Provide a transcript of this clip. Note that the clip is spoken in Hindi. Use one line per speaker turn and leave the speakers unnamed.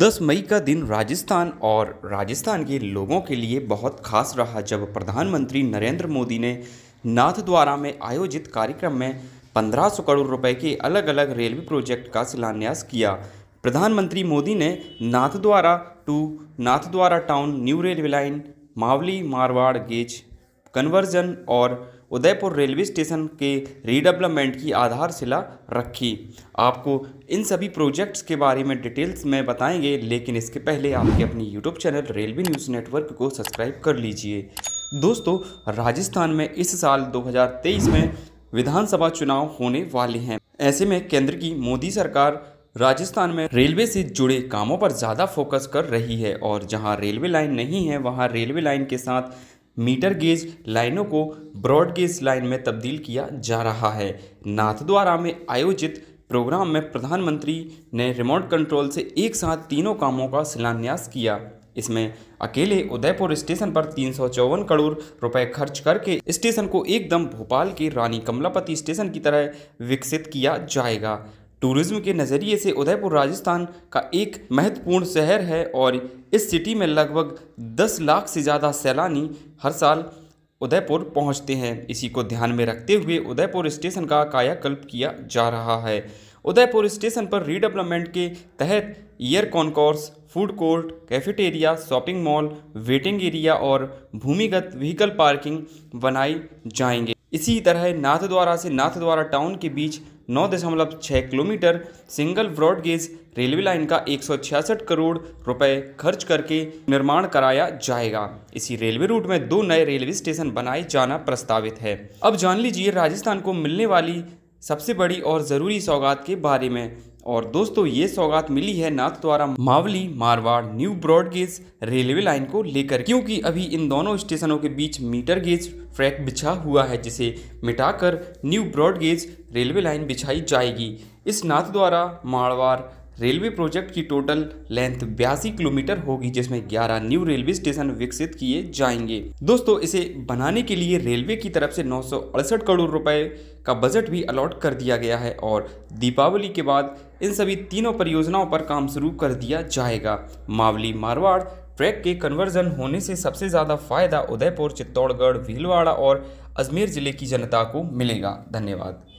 दस मई का दिन राजस्थान और राजस्थान के लोगों के लिए बहुत खास रहा जब प्रधानमंत्री नरेंद्र मोदी ने नाथद्वारा में आयोजित कार्यक्रम में पंद्रह सौ करोड़ रुपए के अलग अलग रेलवे प्रोजेक्ट का शिलान्यास किया प्रधानमंत्री मोदी ने Nathdwara to Nathdwara town new railway line Mavli Marwar gauge conversion और उदयपुर रेलवे स्टेशन के रीडेवलपमेंट की आधारशिला रखी आपको इन सभी प्रोजेक्ट्स के बारे में डिटेल्स में बताएंगे लेकिन इसके पहले आपके अपनी YouTube channel railway news network को सब्सक्राइब कर लीजिए दोस्तों राजस्थान में इस साल 2023 में विधानसभा चुनाव होने वाले हैं ऐसे में केंद्र की मोदी सरकार राजस्थान में रेलवे से जुड़े कामों पर ज़्यादा फोकस कर रही है और जहां रेलवे लाइन नहीं है वहां रेलवे लाइन के साथ मीटर गेज लाइनों को ब्रॉड गेज लाइन में तब्दील किया जा रहा है नाथद्वारा में आयोजित प्रोग्राम में प्रधानमंत्री ने रिमोट कंट्रोल से एक साथ तीनों कामों का शिलान्यास किया इसमें अकेले उदयपुर स्टेशन पर तीन सौ चौवन करोड़ रुपए खर्च करके स्टेशन को एकदम भोपाल के रानी कमलापति स्टेशन की तरह विकसित किया जाएगा टूरिज्म के नज़रिए से उदयपुर राजस्थान का एक महत्वपूर्ण शहर है और इस सिटी में लगभग 10 लाख से ज़्यादा सैलानी हर साल उदयपुर पहुंचते हैं इसी को ध्यान में रखते हुए उदयपुर स्टेशन का कायाकल्प किया जा रहा है उदयपुर स्टेशन पर रीडेवलपमेंट के तहत air concourse food court cafeteria shopping mall waiting area और भूमिगत व्हीकल पार्किंग बनाई जाएंगे इसी तरह नाथद्वारा से नाथद्वारा टाउन के बीच नौ दशमलव छः kilometre single broad gauge railway line का एक सौ छियासठ करोड़ रुपए खर्च करके निर्माण कराया जाएगा इसी रेलवे रूट में दो नए रेलवे स्टेशन बनाए जाना प्रस्तावित है अब जान लीजिए राजस्थान को मिलने वाली सबसे बड़ी और ज़रूरी सौगात के बारे में और दोस्तों ये सौगात मिली है Nathdwara Mavli Marwar new broad gauge railway line को लेकर क्योंकि अभी इन दोनों स्टेशनों के बीच मीटर गेज ट्रैक बिछा हुआ है जिसे मिटाकर न्यू ब्रॉडगेज रेलवे लाइन बिछाई जाएगी इस Nathdwara Marwar railway project की टोटल लेंथ बयासी किलोमीटर होगी जिसमें 11 न्यू रेलवे स्टेशन विकसित किए जाएंगे दोस्तों इसे बनाने के लिए रेलवे की तरफ से नौ करोड़ रुपए का बजट भी अलॉट कर दिया गया है और दीपावली के बाद इन सभी तीनों परियोजनाओं पर काम शुरू कर दिया जाएगा मावली मारवाड़ ट्रैक के कन्वर्जन होने से सबसे ज़्यादा फायदा उदयपुर चित्तौड़गढ़ भीलवाड़ा और अजमेर जिले की जनता को मिलेगा धन्यवाद